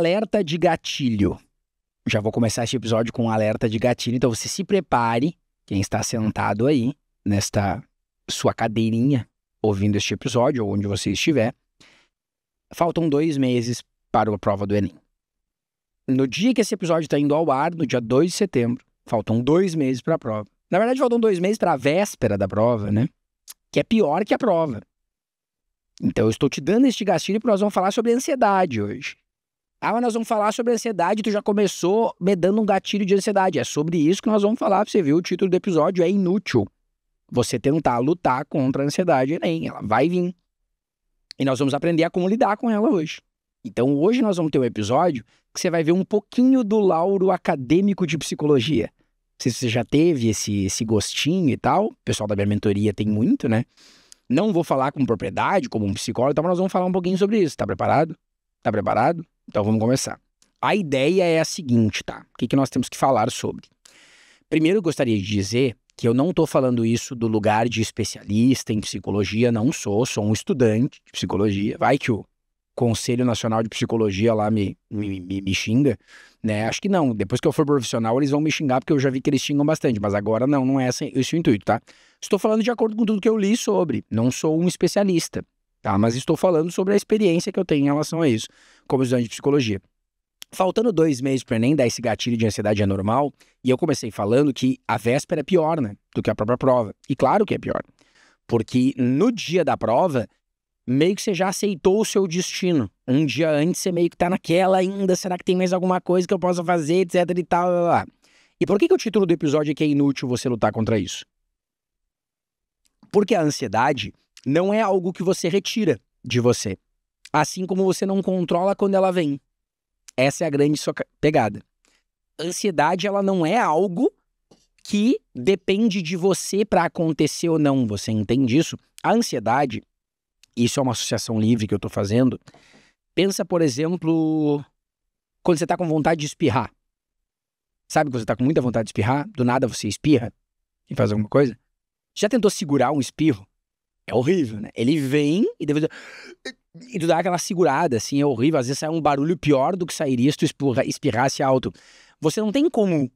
alerta de gatilho. Já vou começar este episódio com um alerta de gatilho, então você se prepare, quem está sentado aí, nesta sua cadeirinha, ouvindo este episódio, ou onde você estiver. Faltam dois meses para a prova do Enem. No dia que esse episódio está indo ao ar, no dia 2 de setembro, faltam dois meses para a prova. Na verdade, faltam dois meses para a véspera da prova, né? Que é pior que a prova. Então, eu estou te dando este gatilho porque nós vamos falar sobre ansiedade hoje. Ah, mas nós vamos falar sobre ansiedade. Tu já começou me dando um gatilho de ansiedade. É sobre isso que nós vamos falar. Você viu o título do episódio? É inútil você tentar lutar contra a ansiedade Enem. Ela vai vir. E nós vamos aprender a como lidar com ela hoje. Então, hoje nós vamos ter um episódio que você vai ver um pouquinho do lauro acadêmico de psicologia. se você já teve esse, esse gostinho e tal. O pessoal da minha mentoria tem muito, né? Não vou falar com propriedade, como um psicólogo, então nós vamos falar um pouquinho sobre isso. Tá preparado? Tá preparado? Então vamos começar. A ideia é a seguinte, tá? O que, que nós temos que falar sobre? Primeiro, eu gostaria de dizer que eu não estou falando isso do lugar de especialista em psicologia, não sou, sou um estudante de psicologia. Vai que o Conselho Nacional de Psicologia lá me, me, me, me xinga, né? Acho que não. Depois que eu for profissional, eles vão me xingar, porque eu já vi que eles xingam bastante, mas agora não, não é esse, esse é o intuito, tá? Estou falando de acordo com tudo que eu li sobre, não sou um especialista tá? Mas estou falando sobre a experiência que eu tenho em relação a isso, como estudante de psicologia. Faltando dois meses para nem dar esse gatilho de ansiedade anormal, e eu comecei falando que a véspera é pior, né? Do que a própria prova. E claro que é pior. Porque no dia da prova, meio que você já aceitou o seu destino. Um dia antes, você meio que tá naquela ainda. Será que tem mais alguma coisa que eu possa fazer, etc e tal. Blá, blá. E por que, que o título do episódio é que é inútil você lutar contra isso? Porque a ansiedade não é algo que você retira de você. Assim como você não controla quando ela vem. Essa é a grande sua pegada. Ansiedade, ela não é algo que depende de você para acontecer ou não. Você entende isso? A ansiedade, isso é uma associação livre que eu estou fazendo. Pensa, por exemplo, quando você está com vontade de espirrar. Sabe quando você está com muita vontade de espirrar? Do nada você espirra e faz alguma coisa? Já tentou segurar um espirro? É horrível, né? Ele vem e depois. E tu dá aquela segurada, assim, é horrível. Às vezes sai um barulho pior do que sairia se tu espirrasse alto. Você não tem como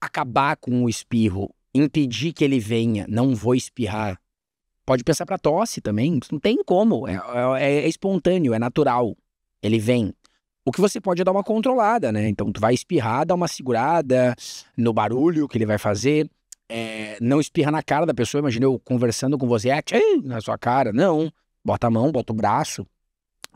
acabar com o espirro, impedir que ele venha. Não vou espirrar. Pode pensar pra tosse também. Não tem como. É, é, é espontâneo, é natural. Ele vem. O que você pode é dar uma controlada, né? Então, tu vai espirrar, dá uma segurada no barulho que ele vai fazer é, não espirra na cara da pessoa. Imagina eu conversando com você, é, na sua cara. Não. Bota a mão, bota o braço.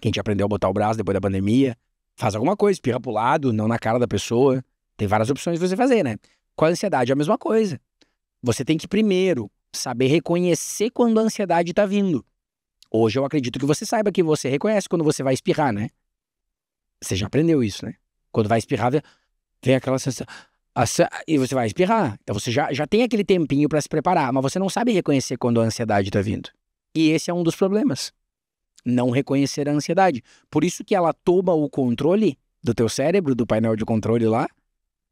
Quem te aprendeu a botar o braço depois da pandemia. Faz alguma coisa, espirra pro lado, não na cara da pessoa. Tem várias opções de você fazer, né? Com a ansiedade é a mesma coisa. Você tem que primeiro saber reconhecer quando a ansiedade tá vindo. Hoje eu acredito que você saiba que você reconhece quando você vai espirrar, né? Você já aprendeu isso, né? Quando vai espirrar, vem aquela sensação e você vai espirrar. Então você já, já tem aquele tempinho para se preparar, mas você não sabe reconhecer quando a ansiedade está vindo. E esse é um dos problemas. Não reconhecer a ansiedade. Por isso que ela toma o controle do teu cérebro, do painel de controle lá,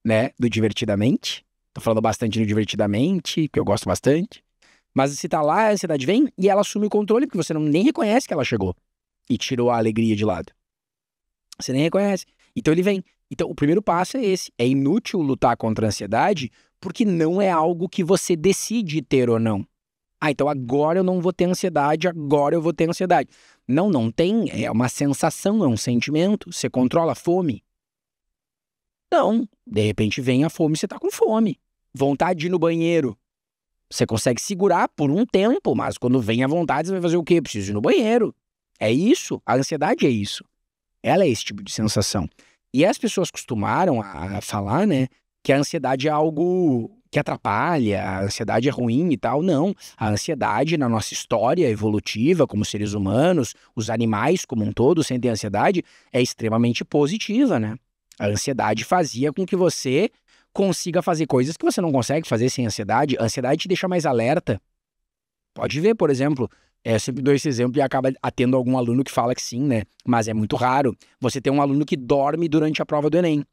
né? Do divertidamente. Tô falando bastante do divertidamente, que eu gosto bastante. Mas se tá lá, a ansiedade vem e ela assume o controle, porque você não, nem reconhece que ela chegou e tirou a alegria de lado. Você nem reconhece. Então ele vem. Então o primeiro passo é esse. É inútil lutar contra a ansiedade porque não é algo que você decide ter ou não. Ah, então agora eu não vou ter ansiedade, agora eu vou ter ansiedade. Não, não tem. É uma sensação, é um sentimento. Você controla a fome? Não. De repente vem a fome, você tá com fome. Vontade de ir no banheiro. Você consegue segurar por um tempo, mas quando vem a vontade, você vai fazer o quê? Preciso ir no banheiro. É isso. A ansiedade é isso. Ela é esse tipo de sensação. E as pessoas costumaram a falar, né, que a ansiedade é algo que atrapalha, a ansiedade é ruim e tal. Não. A ansiedade, na nossa história evolutiva, como seres humanos, os animais como um todo sentem ansiedade, é extremamente positiva, né? A ansiedade fazia com que você consiga fazer coisas que você não consegue fazer sem ansiedade. A ansiedade te deixa mais alerta. Pode ver, por exemplo, é, eu sempre dou esse exemplo e acaba atendo algum aluno que fala que sim, né? Mas é muito raro você ter um aluno que dorme durante a prova do Enem.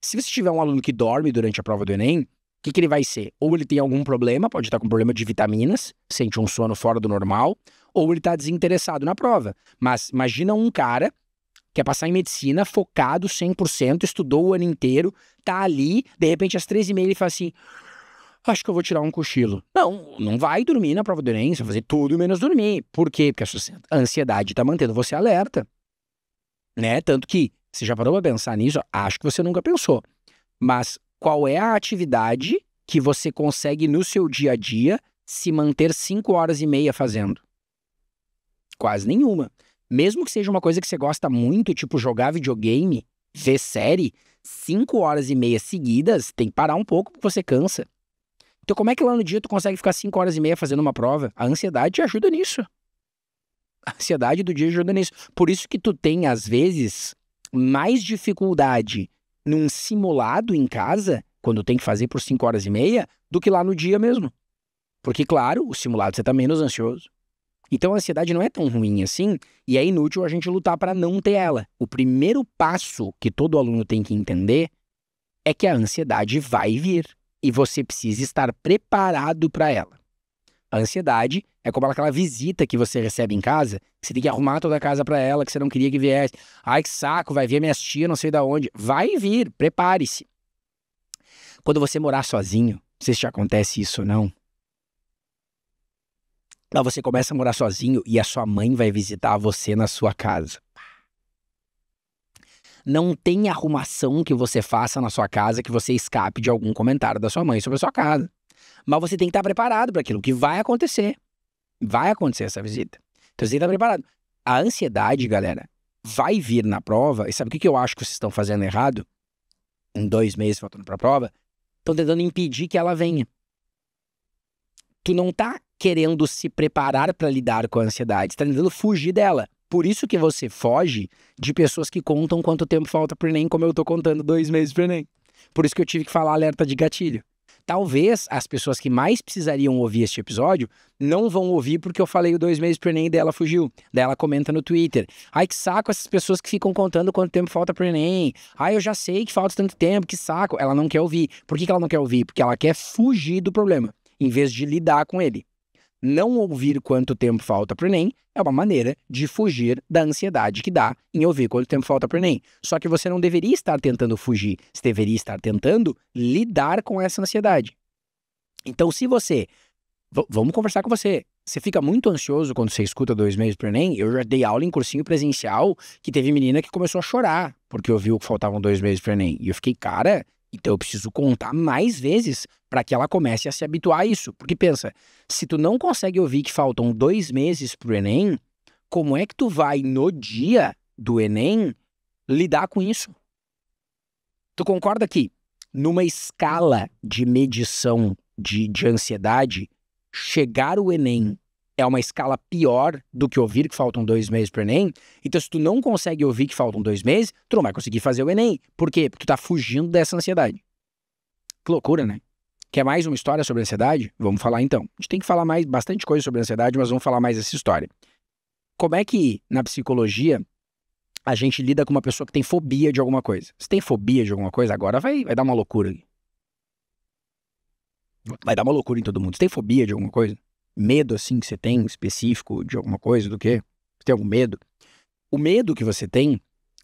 Se você tiver um aluno que dorme durante a prova do Enem, o que, que ele vai ser? Ou ele tem algum problema, pode estar com problema de vitaminas, sente um sono fora do normal, ou ele está desinteressado na prova. Mas imagina um cara quer passar em medicina, focado 100%, estudou o ano inteiro, tá ali, de repente às três e meia ele fala assim acho que eu vou tirar um cochilo. Não, não vai dormir na prova de Enem, vai fazer tudo menos dormir. Por quê? Porque a ansiedade está mantendo você alerta. Né? Tanto que, você já parou para pensar nisso? Acho que você nunca pensou. Mas qual é a atividade que você consegue no seu dia a dia se manter 5 horas e meia fazendo? Quase nenhuma. Mesmo que seja uma coisa que você gosta muito, tipo jogar videogame, ver série, 5 horas e meia seguidas, tem que parar um pouco porque você cansa. Então, como é que lá no dia tu consegue ficar 5 horas e meia fazendo uma prova? A ansiedade te ajuda nisso. A ansiedade do dia ajuda nisso. Por isso que tu tem, às vezes, mais dificuldade num simulado em casa, quando tem que fazer por 5 horas e meia, do que lá no dia mesmo. Porque, claro, o simulado você tá menos ansioso. Então a ansiedade não é tão ruim assim, e é inútil a gente lutar para não ter ela. O primeiro passo que todo aluno tem que entender é que a ansiedade vai vir e você precisa estar preparado para ela. A ansiedade é como aquela visita que você recebe em casa, que você tem que arrumar toda a casa para ela, que você não queria que viesse. Ai, que saco, vai vir minhas tia, não sei da onde. Vai vir, prepare-se. Quando você morar sozinho, não sei se já acontece isso ou não. Não, você começa a morar sozinho e a sua mãe vai visitar você na sua casa. Não tem arrumação que você faça na sua casa que você escape de algum comentário da sua mãe sobre a sua casa. Mas você tem que estar preparado para aquilo que vai acontecer. Vai acontecer essa visita. Então você tem que estar preparado. A ansiedade, galera, vai vir na prova. E sabe o que, eu acho que vocês estão fazendo errado? Em dois meses faltando para a prova, estão tentando impedir que ela venha. Tu não tá querendo se preparar para lidar com a ansiedade, está tentando fugir dela. Por isso que você foge de pessoas que contam quanto tempo falta pro Enem, como eu tô contando dois meses pro Enem. Por isso que eu tive que falar alerta de gatilho. Talvez as pessoas que mais precisariam ouvir este episódio não vão ouvir porque eu falei o dois meses pro Enem e dela fugiu. Daí ela comenta no Twitter. Ai, que saco essas pessoas que ficam contando quanto tempo falta pro Enem. Ai, eu já sei que falta tanto tempo, que saco. Ela não quer ouvir. Por que, que ela não quer ouvir? Porque ela quer fugir do problema, em vez de lidar com ele não ouvir quanto tempo falta para o Enem é uma maneira de fugir da ansiedade que dá em ouvir quanto tempo falta para o Enem. Só que você não deveria estar tentando fugir, você deveria estar tentando lidar com essa ansiedade. Então, se você. V vamos conversar com você. Você fica muito ansioso quando você escuta dois meses para o Enem. Eu já dei aula em cursinho presencial que teve menina que começou a chorar porque ouviu que faltavam dois meses para o Enem. E eu fiquei, cara, então eu preciso contar mais vezes para que ela comece a se habituar a isso. Porque pensa, se tu não consegue ouvir que faltam dois meses pro Enem, como é que tu vai no dia do Enem lidar com isso? Tu concorda que numa escala de medição de, de ansiedade, chegar o Enem é uma escala pior do que ouvir que faltam dois meses para o Enem. Então, se tu não consegue ouvir que faltam dois meses, tu não vai conseguir fazer o Enem. Por quê? Porque tu tá fugindo dessa ansiedade. Que loucura, né? Quer mais uma história sobre ansiedade? Vamos falar então. A gente tem que falar mais bastante coisa sobre ansiedade, mas vamos falar mais essa história. Como é que na psicologia a gente lida com uma pessoa que tem fobia de alguma coisa? Se tem fobia de alguma coisa, agora vai, vai dar uma loucura. Vai dar uma loucura em todo mundo. Se tem fobia de alguma coisa, medo assim que você tem específico de alguma coisa, do quê? Você tem algum medo? O medo que você tem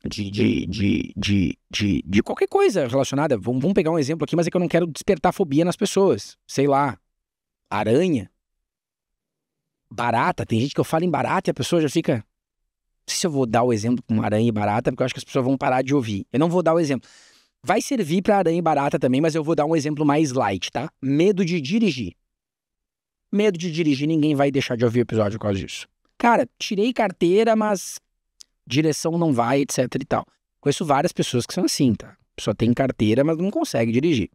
de, de, de, de, de, de qualquer coisa relacionada, vamos, vamos pegar um exemplo aqui, mas é que eu não quero despertar fobia nas pessoas. Sei lá, aranha, barata. Tem gente que eu falo em barata e a pessoa já fica. Não sei se eu vou dar o exemplo com aranha e barata, porque eu acho que as pessoas vão parar de ouvir. Eu não vou dar o exemplo. Vai servir para aranha e barata também, mas eu vou dar um exemplo mais light, tá? Medo de dirigir medo de dirigir, ninguém vai deixar de ouvir o episódio por causa disso. Cara, tirei carteira, mas direção não vai, etc e tal. Conheço várias pessoas que são assim, tá? Só pessoa tem carteira, mas não consegue dirigir.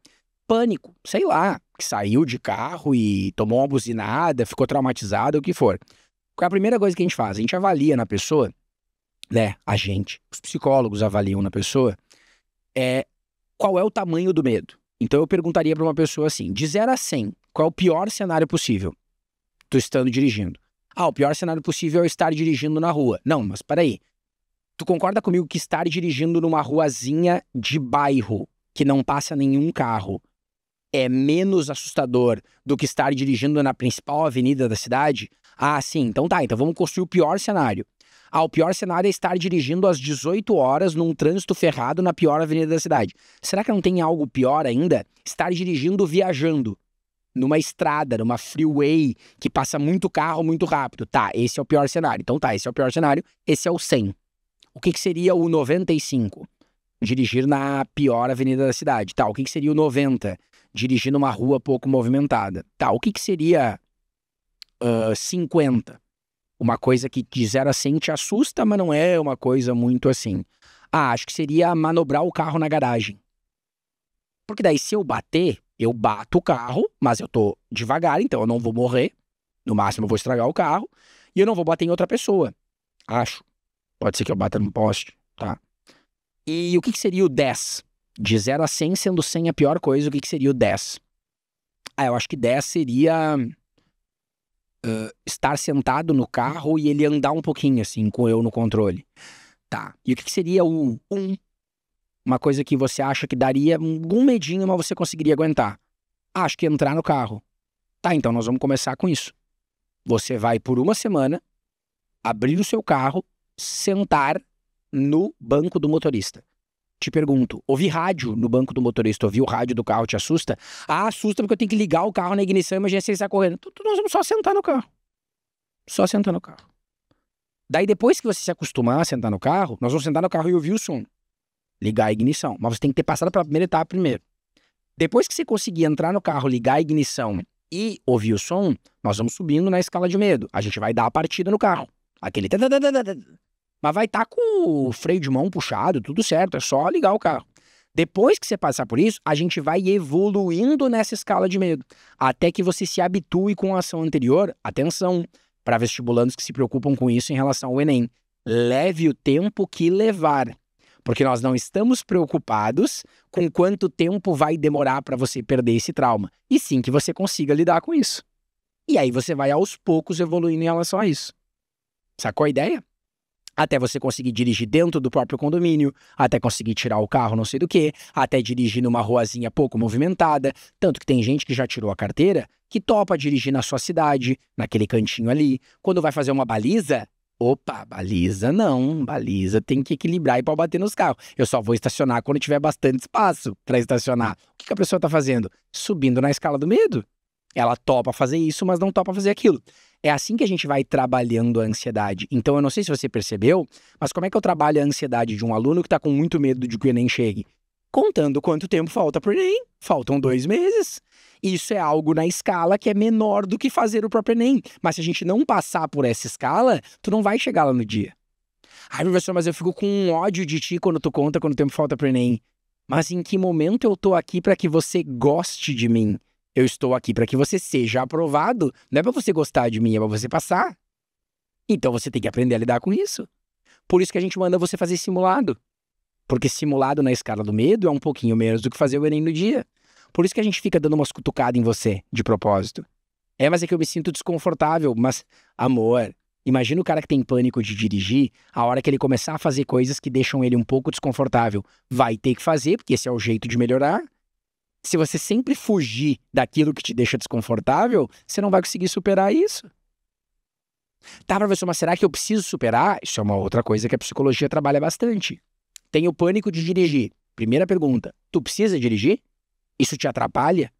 Pânico, sei lá, que saiu de carro e tomou uma buzinada, ficou traumatizado, o que for. Qual é a primeira coisa que a gente faz? A gente avalia na pessoa, né? A gente, os psicólogos avaliam na pessoa, é qual é o tamanho do medo. Então eu perguntaria para uma pessoa assim, de 0 a 100, qual é o pior cenário possível? Tu estando dirigindo. Ah, o pior cenário possível é eu estar dirigindo na rua. Não, mas peraí. Tu concorda comigo que estar dirigindo numa ruazinha de bairro que não passa nenhum carro é menos assustador do que estar dirigindo na principal avenida da cidade? Ah, sim, então tá, então vamos construir o pior cenário. Ah, o pior cenário é estar dirigindo às 18 horas num trânsito ferrado na pior avenida da cidade. Será que não tem algo pior ainda? Estar dirigindo viajando numa estrada, numa freeway, que passa muito carro muito rápido. Tá, esse é o pior cenário. Então tá, esse é o pior cenário, esse é o 100. O que, que seria o 95? Dirigir na pior avenida da cidade. Tá, o que, que seria o 90? Dirigir numa rua pouco movimentada. Tá, o que, que seria uh, ah, 50? Uma coisa que de 0 a 100 te assusta, mas não é uma coisa muito assim. Ah, acho que seria manobrar o carro na garagem. Porque daí, se eu bater, eu bato o carro, mas eu tô devagar, então eu não vou morrer. No máximo eu vou estragar o carro. E eu não vou bater em outra pessoa. Acho. Pode ser que eu bata num poste, tá? E o que, que, seria o 10? De 0 a 100, sendo 100 a pior coisa, o que, que seria o 10? Ah, eu acho que 10 seria. Uh, estar sentado no carro e ele andar um pouquinho, assim, com eu no controle. Tá. E o que, que seria o 1? Uma coisa que você acha que daria algum medinho, mas você conseguiria aguentar. Acho que entrar no carro. Tá, então nós vamos começar com isso. Você vai por uma semana abrir o seu carro, sentar no banco do motorista. Te pergunto, ouvi rádio no banco do motorista, ouvi o rádio do carro, te assusta? Ah, assusta porque eu tenho que ligar o carro na ignição e emergência ele está correndo. Então, nós vamos só sentar no carro. Só sentar no carro. Daí depois que você se acostumar a sentar no carro, nós vamos sentar no carro e ouvir o som ligar a ignição. Mas você tem que ter passado pela primeira etapa primeiro. Depois que você conseguir entrar no carro, ligar a ignição e ouvir o som, nós vamos subindo na escala de medo. A gente vai dar a partida no carro. Aquele. Mas vai estar tá com o freio de mão puxado, tudo certo, é só ligar o carro. Depois que você passar por isso, a gente vai evoluindo nessa escala de medo, até que você se habitue com a ação anterior. Atenção para vestibulandos que se preocupam com isso em relação ao Enem. Leve o tempo que levar. Porque nós não estamos preocupados com quanto tempo vai demorar para você perder esse trauma, e sim que você consiga lidar com isso. E aí você vai aos poucos evoluindo em relação a isso. Sacou a ideia? até você conseguir dirigir dentro do próprio condomínio, até conseguir tirar o carro não sei do que, até dirigir numa ruazinha pouco movimentada, tanto que tem gente que já tirou a carteira que topa dirigir na sua cidade, naquele cantinho ali, quando vai fazer uma baliza, Opa, baliza não, baliza tem que equilibrar e para bater nos carros. Eu só vou estacionar quando tiver bastante espaço para estacionar. O que, que a pessoa está fazendo? Subindo na escala do medo. Ela topa fazer isso, mas não topa fazer aquilo. É assim que a gente vai trabalhando a ansiedade. Então, eu não sei se você percebeu, mas como é que eu trabalho a ansiedade de um aluno que está com muito medo de que o Enem chegue? Contando quanto tempo falta para o Enem, faltam dois meses. Isso é algo na escala que é menor do que fazer o próprio Enem. Mas se a gente não passar por essa escala, tu não vai chegar lá no dia. Ai, professor, mas eu fico com ódio de ti quando tu conta quanto tempo falta para o Enem. Mas em que momento eu tô aqui para que você goste de mim? Eu estou aqui para que você seja aprovado. Não é para você gostar de mim, é para você passar. Então você tem que aprender a lidar com isso. Por isso que a gente manda você fazer simulado. Porque simulado na escala do medo é um pouquinho menos do que fazer o Enem no dia. Por isso que a gente fica dando umas cutucadas em você, de propósito. É, mas é que eu me sinto desconfortável. Mas, amor, imagina o cara que tem pânico de dirigir, a hora que ele começar a fazer coisas que deixam ele um pouco desconfortável. Vai ter que fazer, porque esse é o jeito de melhorar. Se você sempre fugir daquilo que te deixa desconfortável, você não vai conseguir superar isso. Tá, professor, mas será que eu preciso superar? Isso é uma outra coisa que a psicologia trabalha bastante. Tenho pânico de dirigir. Primeira pergunta: tu precisa dirigir? Isso te atrapalha?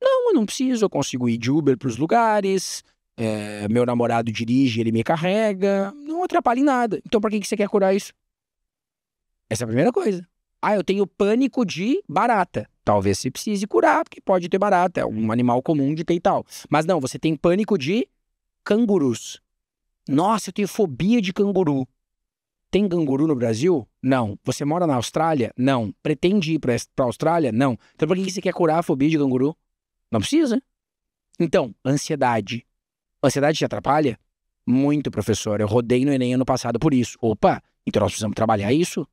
Não, eu não preciso. Eu consigo ir de Uber para os lugares. É, meu namorado dirige, ele me carrega. Não atrapalha em nada. Então, para que, que você quer curar isso? Essa é a primeira coisa. Ah, eu tenho pânico de barata. Talvez você precise curar, porque pode ter barata. É um animal comum de ter e tal. Mas não, você tem pânico de cangurus. Nossa, eu tenho fobia de canguru. Tem canguru no Brasil? Não. Você mora na Austrália? Não. Pretende ir para a Austrália? Não. Então por que você quer curar a fobia de canguru? Não precisa. Então, ansiedade. Ansiedade te atrapalha? Muito, professor. Eu rodei no Enem ano passado por isso. Opa, então nós precisamos trabalhar isso?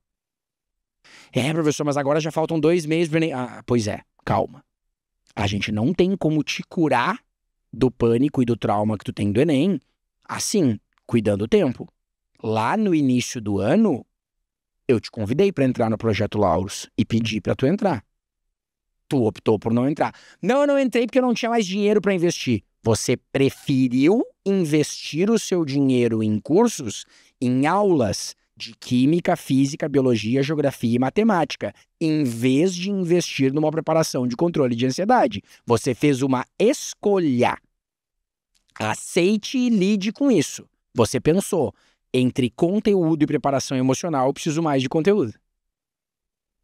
É, professor, mas agora já faltam dois meses pro Enem. Ah, pois é, calma. A gente não tem como te curar do pânico e do trauma que tu tem do Enem assim, cuidando o tempo lá no início do ano, eu te convidei para entrar no projeto Lauros e pedi para tu entrar. Tu optou por não entrar. Não, eu não entrei porque eu não tinha mais dinheiro para investir. Você preferiu investir o seu dinheiro em cursos, em aulas de química, física, biologia, geografia e matemática, em vez de investir numa preparação de controle de ansiedade. Você fez uma escolha. Aceite e lide com isso. Você pensou, entre conteúdo e preparação emocional, eu preciso mais de conteúdo.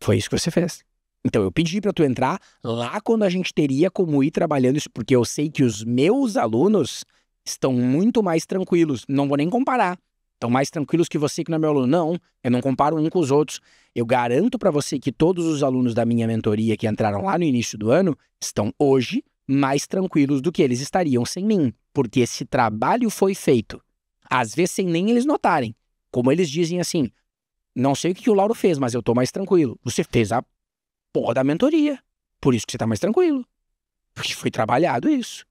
Foi isso que você fez. Então eu pedi para tu entrar lá quando a gente teria como ir trabalhando isso, porque eu sei que os meus alunos estão muito mais tranquilos. Não vou nem comparar. Estão mais tranquilos que você que não é meu aluno. Não, eu não comparo um com os outros. Eu garanto para você que todos os alunos da minha mentoria que entraram lá no início do ano estão hoje mais tranquilos do que eles estariam sem mim, porque esse trabalho foi feito. Às vezes sem nem eles notarem. Como eles dizem assim, não sei o que, o Lauro fez, mas eu tô mais tranquilo. Você fez a porra da mentoria. Por isso que você tá mais tranquilo. Porque foi trabalhado isso.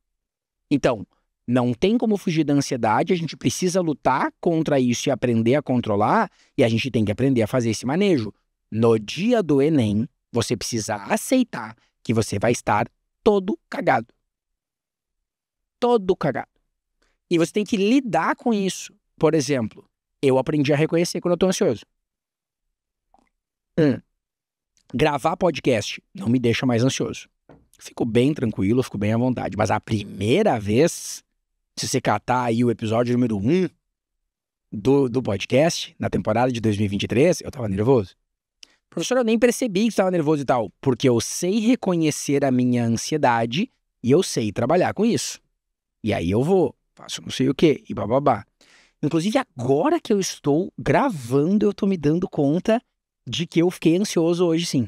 Então, não tem como fugir da ansiedade, a gente precisa lutar contra isso e aprender a controlar, e a gente tem que aprender a fazer esse manejo. No dia do Enem, você precisa aceitar que você vai estar todo cagado. Todo cagado. E você tem que lidar com isso. Por exemplo, eu aprendi a reconhecer quando eu tô ansioso. Hum. Gravar podcast não me deixa mais ansioso. Fico bem tranquilo, fico bem à vontade. Mas a primeira vez, se você catar aí o episódio número 1 um do, do podcast, na temporada de 2023, eu tava nervoso. Professor, eu nem percebi que estava nervoso e tal, porque eu sei reconhecer a minha ansiedade e eu sei trabalhar com isso. E aí eu vou faço não sei o quê e bababá. Inclusive, agora que eu estou gravando, eu estou me dando conta de que eu fiquei ansioso hoje sim.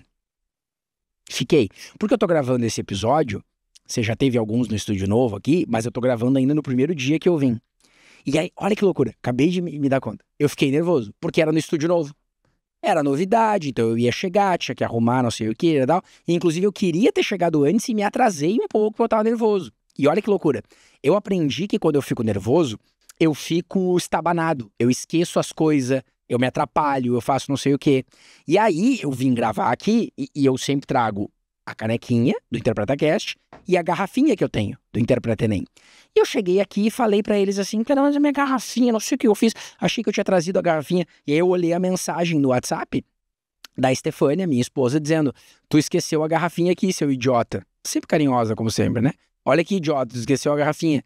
Fiquei. Porque eu estou gravando esse episódio, você já teve alguns no estúdio novo aqui, mas eu estou gravando ainda no primeiro dia que eu vim. E aí, olha que loucura, acabei de me dar conta. Eu fiquei nervoso, porque era no estúdio novo. Era novidade, então eu ia chegar, tinha que arrumar, não sei o que e tal. inclusive, eu queria ter chegado antes e me atrasei um pouco, porque eu estava nervoso. E olha que loucura. Eu aprendi que quando eu fico nervoso, eu fico estabanado, eu esqueço as coisas, eu me atrapalho, eu faço não sei o quê. E aí eu vim gravar aqui e, e eu sempre trago a canequinha do InterpretaCast e a garrafinha que eu tenho do Interpreta Enem. E eu cheguei aqui e falei para eles assim, cara, mas a minha garrafinha, não sei o que eu fiz, achei que eu tinha trazido a garrafinha. E aí eu olhei a mensagem no WhatsApp da Stefânia, minha esposa, dizendo, tu esqueceu a garrafinha aqui, seu idiota. Sempre carinhosa, como sempre, né? Olha que idiota, esqueceu a garrafinha.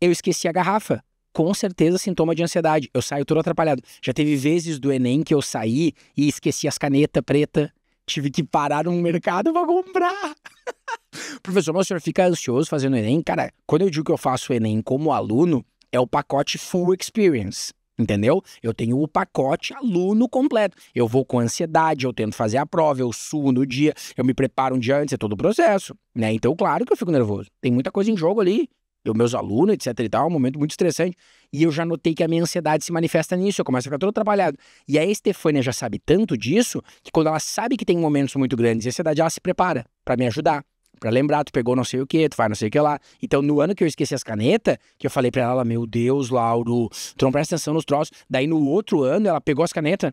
Eu esqueci a garrafa. Com certeza sintoma de ansiedade. Eu saio todo atrapalhado. Já teve vezes do Enem que eu saí e esqueci as canetas preta. Tive que parar num mercado pra comprar. Professor, mas o senhor fica ansioso fazendo Enem? Cara, quando eu digo que eu faço Enem como aluno, é o pacote Full Experience. Entendeu? Eu tenho o pacote aluno completo. Eu vou com ansiedade, eu tento fazer a prova, eu suo no dia, eu me preparo um dia antes, é todo o processo, né? Então, claro que eu fico nervoso. Tem muita coisa em jogo ali. Eu, meus alunos, etc e tal, é um momento muito estressante. E eu já notei que a minha ansiedade se manifesta nisso, eu começo a ficar todo atrapalhado. E a Estefânia já sabe tanto disso, que quando ela sabe que tem momentos muito grandes de ansiedade, ela se prepara para me ajudar para lembrar, tu pegou não sei o que, tu faz não sei o que lá. Então, no ano que eu esqueci as canetas, que eu falei para ela, meu Deus, Lauro, tu não presta atenção nos troços. Daí, no outro ano, ela pegou as canetas,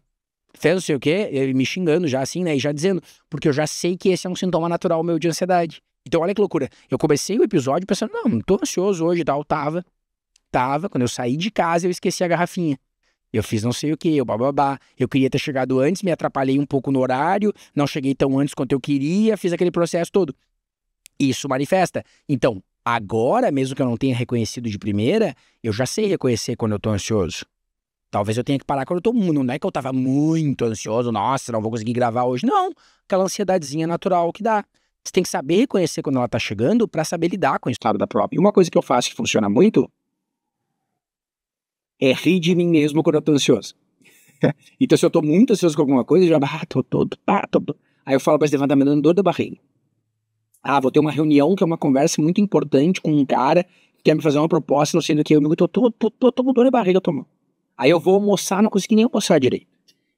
fez não sei o que, me xingando já assim, né, e já dizendo, porque eu já sei que esse é um sintoma natural meu de ansiedade. Então, olha que loucura. Eu comecei o episódio pensando, não, não tô ansioso hoje e tal, tava. Tava, quando eu saí de casa, eu esqueci a garrafinha. Eu fiz não sei o que, eu bababá. Eu queria ter chegado antes, me atrapalhei um pouco no horário, não cheguei tão antes quanto eu queria, fiz aquele processo todo. Isso manifesta. Então, agora, mesmo que eu não tenha reconhecido de primeira, eu já sei reconhecer quando eu tô ansioso. Talvez eu tenha que parar quando eu tô. Não é que eu tava muito ansioso, nossa, não vou conseguir gravar hoje. Não. Aquela ansiedadezinha natural que dá. Você tem que saber reconhecer quando ela tá chegando para saber lidar com o estado da prova. E uma coisa que eu faço que funciona muito é rir de mim mesmo quando eu tô ansioso. então, se eu tô muito ansioso com alguma coisa, eu já. Ah, tô todo. Ah, tô... Aí eu falo para esse tá levantamento dor da barriga. Ah, vou ter uma reunião que é uma conversa muito importante com um cara que quer me fazer uma proposta, não sei do que. Eu me tô, tô, tô, tô, tô com dor de barriga, mal. Aí eu vou almoçar, não consegui nem almoçar direito.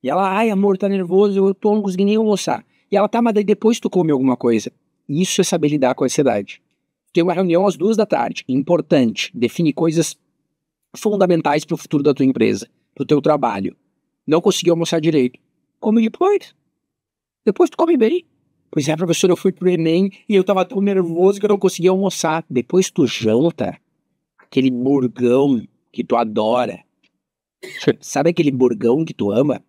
E ela, ai amor, tá nervoso, eu tô, não consegui nem almoçar. E ela, tá, mas depois tu come alguma coisa. Isso é saber lidar com a ansiedade. Tem uma reunião às duas da tarde, importante. Define coisas fundamentais para o futuro da tua empresa, pro teu trabalho. Não conseguiu almoçar direito. Come depois. Depois tu come bem. Pois é, professor, eu fui pro Enem e eu tava tão nervoso que eu não conseguia almoçar. Depois tu janta aquele burgão que tu adora. Sabe aquele burgão que tu ama?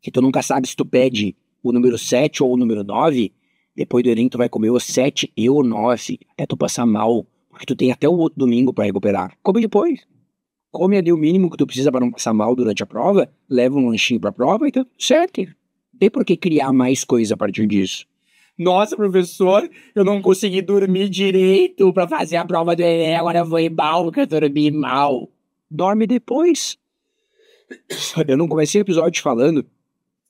Que tu nunca sabe se tu pede o número 7 ou o número 9? Depois do Enem tu vai comer o 7 e o 9, até tu passar mal, porque tu tem até o outro domingo para recuperar. Come depois. Come ali o mínimo que tu precisa para não passar mal durante a prova, leva um lanchinho pra prova e então, tá certo. Tem por que criar mais coisa a partir disso. Nossa, professor, eu não consegui dormir direito para fazer a prova do Enem, agora eu vou embalo, porque eu dormi mal. Dorme depois. Eu não comecei o episódio falando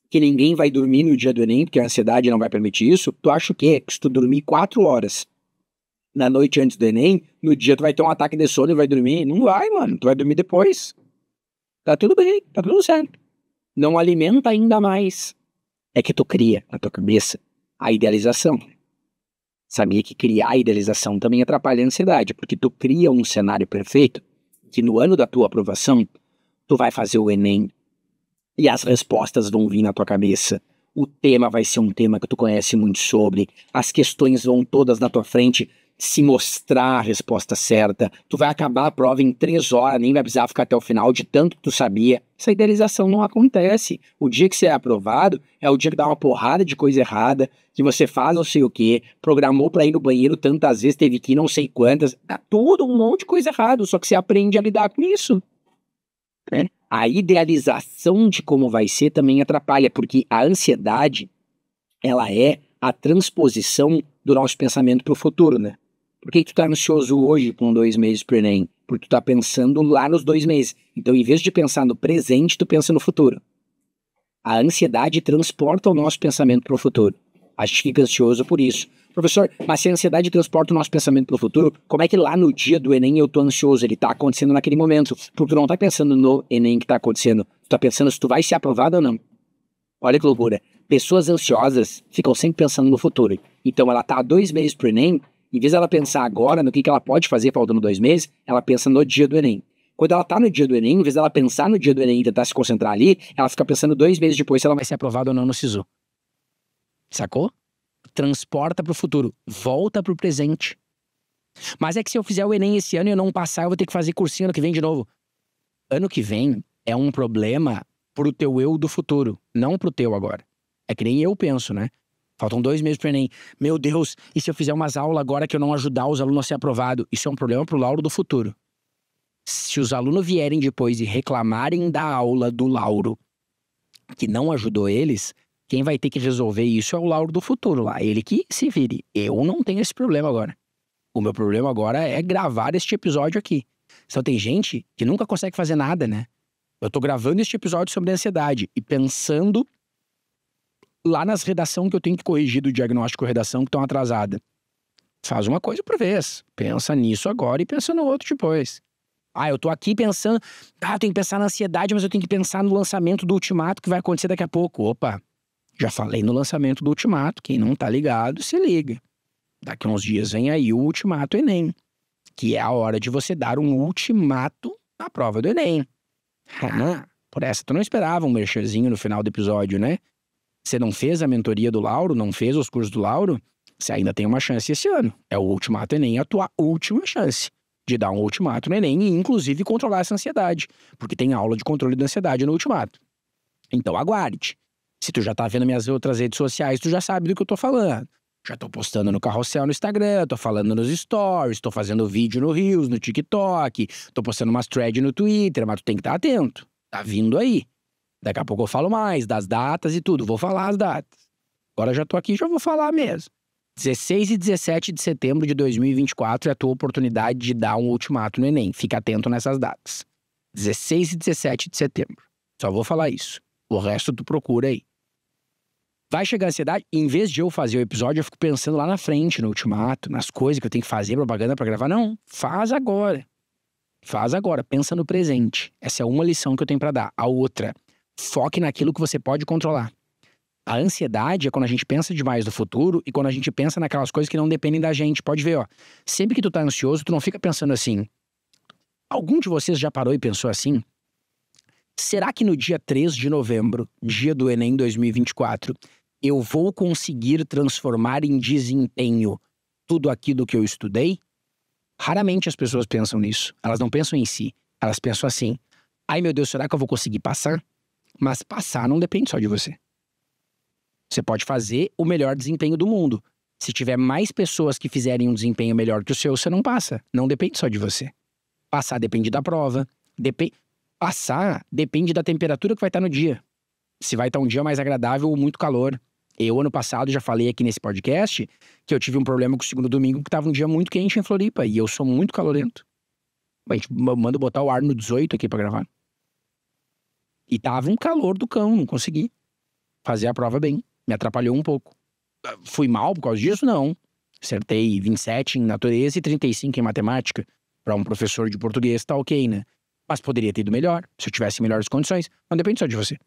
que ninguém vai dormir no dia do Enem, porque a ansiedade não vai permitir isso. Tu acha o quê? Que se tu dormir quatro horas na noite antes do Enem, no dia tu vai ter um ataque de sono e vai dormir. Não vai, mano. Tu vai dormir depois. Tá tudo bem, tá tudo certo. Não alimenta ainda mais. É que tu cria na tua cabeça a idealização. Sabia que criar a idealização também atrapalha a ansiedade, porque tu cria um cenário perfeito que no ano da tua aprovação tu vai fazer o Enem e as respostas vão vir na tua cabeça. O tema vai ser um tema que tu conhece muito sobre, as questões vão todas na tua frente, se mostrar a resposta certa. Tu vai acabar a prova em três horas, nem vai precisar ficar até o final de tanto que tu sabia. Essa idealização não acontece. O dia que você é aprovado é o dia que dá uma porrada de coisa errada, que você faz não sei o que, programou para ir no banheiro tantas vezes, teve que ir não sei quantas. Dá tudo um monte de coisa errada, só que você aprende a lidar com isso. né? A idealização de como vai ser também atrapalha, porque a ansiedade, ela é a transposição do nosso pensamento para o futuro, né? Por que tu tá ansioso hoje com dois meses pro Enem? Porque tu tá pensando lá nos dois meses. Então, em vez de pensar no presente, tu pensa no futuro. A ansiedade transporta o nosso pensamento para o futuro. A gente fica ansioso por isso. Professor, mas se a ansiedade transporta o nosso pensamento para o futuro, como é que lá no dia do Enem eu tô ansioso? Ele tá acontecendo naquele momento. Porque tu não tá pensando no Enem que tá acontecendo. Tu tá pensando se tu vai ser aprovado ou não. Olha que loucura. Pessoas ansiosas ficam sempre pensando no futuro. Então ela tá há dois meses pro Enem em vez dela pensar agora no que, que ela pode fazer faltando dois meses, ela pensa no dia do Enem. Quando ela está no dia do Enem, em vez dela pensar no dia do Enem e tentar se concentrar ali, ela fica pensando dois meses depois se ela vai ser aprovada ou não no SISU. Sacou? Transporta para o futuro. Volta para o presente. Mas é que se eu fizer o Enem esse ano e eu não passar, eu vou ter que fazer cursinho ano que vem de novo. Ano que vem é um problema pro teu eu do futuro, não pro teu agora. É que nem eu penso, né? Faltam dois meses para o Enem. Meu Deus, e se eu fizer umas aulas agora que eu não ajudar os alunos a ser aprovado? Isso é um problema para o Lauro do futuro. Se os alunos vierem depois e reclamarem da aula do Lauro que não ajudou eles, quem vai ter que resolver isso é o Lauro do futuro lá. Ele que se vire. Eu não tenho esse problema agora. O meu problema agora é gravar este episódio aqui. Então tem gente que nunca consegue fazer nada, né? Eu tô gravando este episódio sobre ansiedade e pensando lá nas redação que eu tenho que corrigir do diagnóstico redação que estão atrasada. Faz uma coisa por vez. Pensa nisso agora e pensa no outro depois. Ah, eu tô aqui pensando. Ah, eu tenho que pensar na ansiedade, mas eu tenho que pensar no lançamento do ultimato que vai acontecer daqui a pouco. Opa, já falei no lançamento do ultimato. Quem não tá ligado, se liga. Daqui a uns dias vem aí o ultimato Enem, que é a hora de você dar um ultimato na prova do Enem. Ah, por essa tu não esperava um merchanzinho no final do episódio, né? Você não fez a mentoria do Lauro, não fez os cursos do Lauro, você ainda tem uma chance esse ano. É o ultimato Enem, a tua última chance de dar um ultimato no Enem e, inclusive, controlar essa ansiedade, porque tem aula de controle da ansiedade no ultimato. Então, aguarde. Se tu já tá vendo minhas outras redes sociais, tu já sabe do que eu tô falando. Já tô postando no carrossel no Instagram, tô falando nos stories, tô fazendo vídeo no Reels, no TikTok, tô postando umas threads no Twitter, mas tu tem que estar tá atento. Tá vindo aí. Daqui a pouco eu falo mais das datas e tudo. Vou falar as datas. Agora já tô aqui, já vou falar mesmo. 16 e 17 de setembro de 2024 é a tua oportunidade de dar um ultimato no Enem. Fica atento nessas datas. 16 e 17 de setembro. Só vou falar isso. O resto tu procura aí. Vai chegar a ansiedade, em vez de eu fazer o episódio, eu fico pensando lá na frente, no ultimato, nas coisas que eu tenho que fazer, propaganda para gravar. Não, faz agora. Faz agora, pensa no presente. Essa é uma lição que eu tenho para dar. A outra, Foque naquilo que você pode controlar. A ansiedade é quando a gente pensa demais do futuro e quando a gente pensa naquelas coisas que não dependem da gente. Pode ver, ó. Sempre que tu tá ansioso, tu não fica pensando assim. Algum de vocês já parou e pensou assim? Será que no dia 3 de novembro, dia do Enem 2024, eu vou conseguir transformar em desempenho tudo aquilo que eu estudei? Raramente as pessoas pensam nisso. Elas não pensam em si. Elas pensam assim: ai meu Deus, será que eu vou conseguir passar? Mas passar não depende só de você. Você pode fazer o melhor desempenho do mundo. Se tiver mais pessoas que fizerem um desempenho melhor que o seu, você não passa. Não depende só de você. Passar depende da prova. Dep... Passar depende da temperatura que vai estar no dia. Se vai estar um dia mais agradável ou muito calor. Eu, ano passado, já falei aqui nesse podcast que eu tive um problema com o segundo domingo, porque estava um dia muito quente em Floripa e eu sou muito calorento. A gente manda botar o ar no 18 aqui para gravar. E tava um calor do cão, não consegui fazer a prova bem. Me atrapalhou um pouco. Fui mal por causa disso? Não. Acertei 27 em natureza e 35 em matemática. Para um professor de português, tá ok, né? Mas poderia ter ido melhor, se eu tivesse melhores condições. Não depende só de você.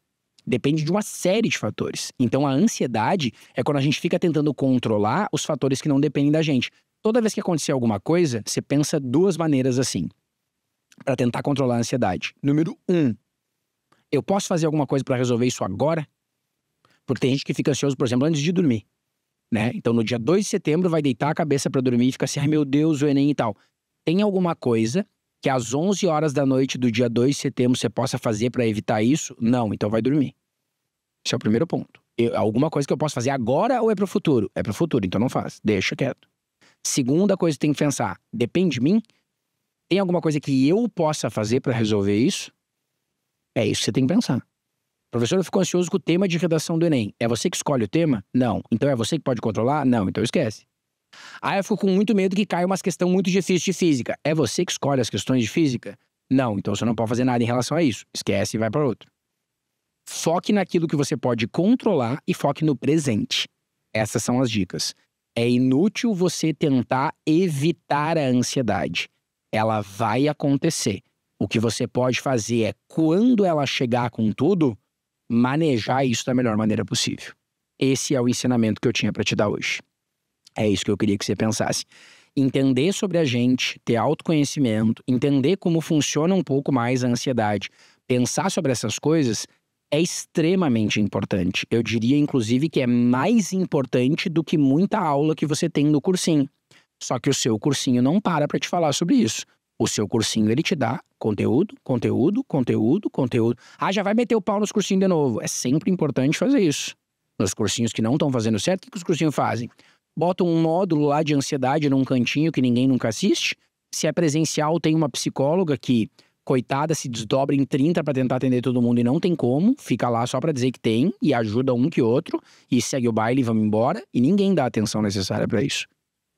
Depende de uma série de fatores. Então, a ansiedade é quando a gente fica tentando controlar os fatores que não dependem da gente. Toda vez que acontecer alguma coisa, você pensa duas maneiras assim para tentar controlar a ansiedade. Número um, eu posso fazer alguma coisa para resolver isso agora? Porque tem gente que fica ansioso, por exemplo, antes de dormir. Né? Então, no dia 2 de setembro, vai deitar a cabeça para dormir e fica assim: ai meu Deus, o Enem e tal. Tem alguma coisa que às 11 horas da noite do dia 2 de setembro você possa fazer para evitar isso? Não, então vai dormir. Esse é o primeiro ponto. Eu, alguma coisa que eu posso fazer agora ou é pro futuro? É pro futuro, então não faz. Deixa quieto. Segunda coisa que tem que pensar: depende de mim? Tem alguma coisa que eu possa fazer para resolver isso? É isso que você tem que pensar. Professor, eu fico ansioso com o tema de redação do Enem. É você que escolhe o tema? Não. Então é você que pode controlar? Não. Então esquece. Ah, eu fico com muito medo que caia umas questões muito difíceis de física. É você que escolhe as questões de física? Não. Então você não pode fazer nada em relação a isso. Esquece e vai para outro. Foque naquilo que você pode controlar e foque no presente. Essas são as dicas. É inútil você tentar evitar a ansiedade. Ela vai acontecer. O que você pode fazer é, quando ela chegar com tudo, manejar isso da melhor maneira possível. Esse é o ensinamento que eu tinha para te dar hoje. É isso que eu queria que você pensasse. Entender sobre a gente, ter autoconhecimento, entender como funciona um pouco mais a ansiedade, pensar sobre essas coisas é extremamente importante. Eu diria, inclusive, que é mais importante do que muita aula que você tem no cursinho. Só que o seu cursinho não para para te falar sobre isso. O seu cursinho ele te dá conteúdo, conteúdo, conteúdo, conteúdo. Ah, já vai meter o pau nos cursinhos de novo. É sempre importante fazer isso. Nos cursinhos que não estão fazendo certo, o que, que os cursinhos fazem? Botam um módulo lá de ansiedade num cantinho que ninguém nunca assiste. Se é presencial, tem uma psicóloga que, coitada, se desdobra em 30 para tentar atender todo mundo e não tem como. Fica lá só para dizer que tem e ajuda um que outro e segue o baile e vamos embora. E ninguém dá a atenção necessária para isso.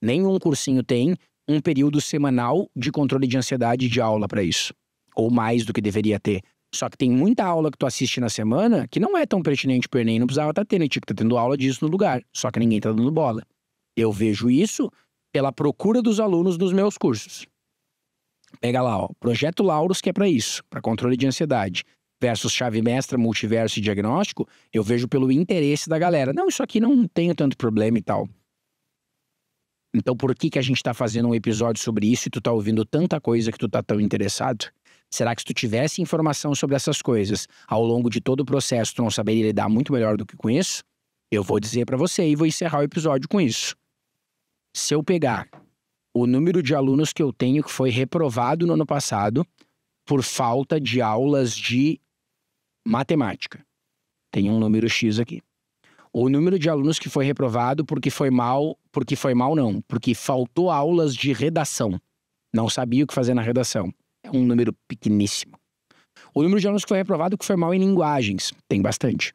Nenhum cursinho tem um período semanal de controle de ansiedade de aula para isso, ou mais do que deveria ter. Só que tem muita aula que tu assiste na semana que não é tão pertinente pro Enem, não precisava estar tá tendo, tinha que estar tá tendo aula disso no lugar, só que ninguém tá dando bola. Eu vejo isso pela procura dos alunos dos meus cursos. Pega lá, ó, Projeto Lauros, que é para isso, para controle de ansiedade versus chave mestra, multiverso e diagnóstico, eu vejo pelo interesse da galera. Não, isso aqui não tenho tanto problema e tal. Então, por que, que a gente está fazendo um episódio sobre isso e tu está ouvindo tanta coisa que tu está tão interessado? Será que se tu tivesse informação sobre essas coisas ao longo de todo o processo, tu não saberia lidar muito melhor do que com isso? Eu vou dizer para você e vou encerrar o episódio com isso. Se eu pegar o número de alunos que eu tenho que foi reprovado no ano passado por falta de aulas de matemática, tem um número X aqui. O número de alunos que foi reprovado porque foi mal, porque foi mal não, porque faltou aulas de redação. Não sabia o que fazer na redação. É um número pequeníssimo. O número de alunos que foi reprovado que foi mal em linguagens, tem bastante.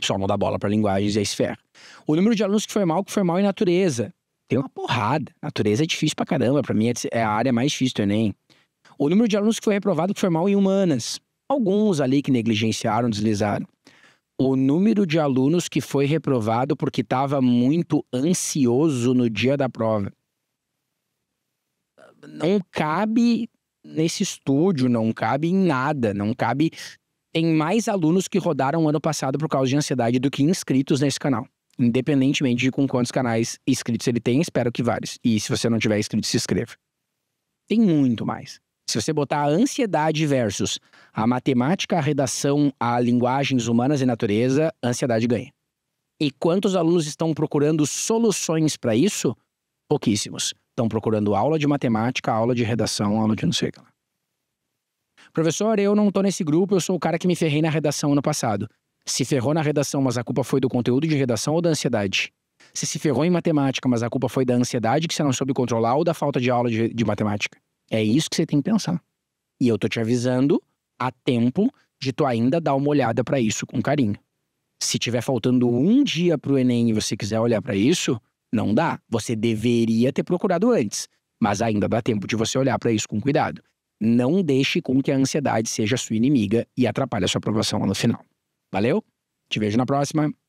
Só não dá bola para linguagens e a esfera. O número de alunos que foi mal, que foi mal em natureza, tem uma porrada. Natureza é difícil pra caramba, pra mim é, é a área mais difícil do Enem. O número de alunos que foi reprovado que foi mal em humanas. Alguns ali que negligenciaram, deslizaram o número de alunos que foi reprovado porque estava muito ansioso no dia da prova. Não cabe nesse estúdio, não cabe em nada, não cabe. Tem mais alunos que rodaram ano passado por causa de ansiedade do que inscritos nesse canal. Independentemente de com quantos canais inscritos ele tem, espero que vários. E se você não tiver inscrito, se inscreva. Tem muito mais. Se você botar a ansiedade versus a matemática, a redação, a linguagens humanas e natureza, a ansiedade ganha. E quantos alunos estão procurando soluções para isso? Pouquíssimos. Estão procurando aula de matemática, aula de redação, aula de não sei o que lá. Professor, eu não estou nesse grupo, eu sou o cara que me ferrei na redação ano passado. Se ferrou na redação, mas a culpa foi do conteúdo de redação ou da ansiedade? Se se ferrou em matemática, mas a culpa foi da ansiedade que você não soube controlar ou da falta de aula de, de matemática? É isso que você tem que pensar. E eu tô te avisando a tempo de tu ainda dar uma olhada para isso com carinho. Se tiver faltando um dia pro Enem e você quiser olhar para isso, não dá. Você deveria ter procurado antes, mas ainda dá tempo de você olhar para isso com cuidado. Não deixe com que a ansiedade seja sua inimiga e atrapalhe a sua aprovação lá no final. Valeu? Te vejo na próxima.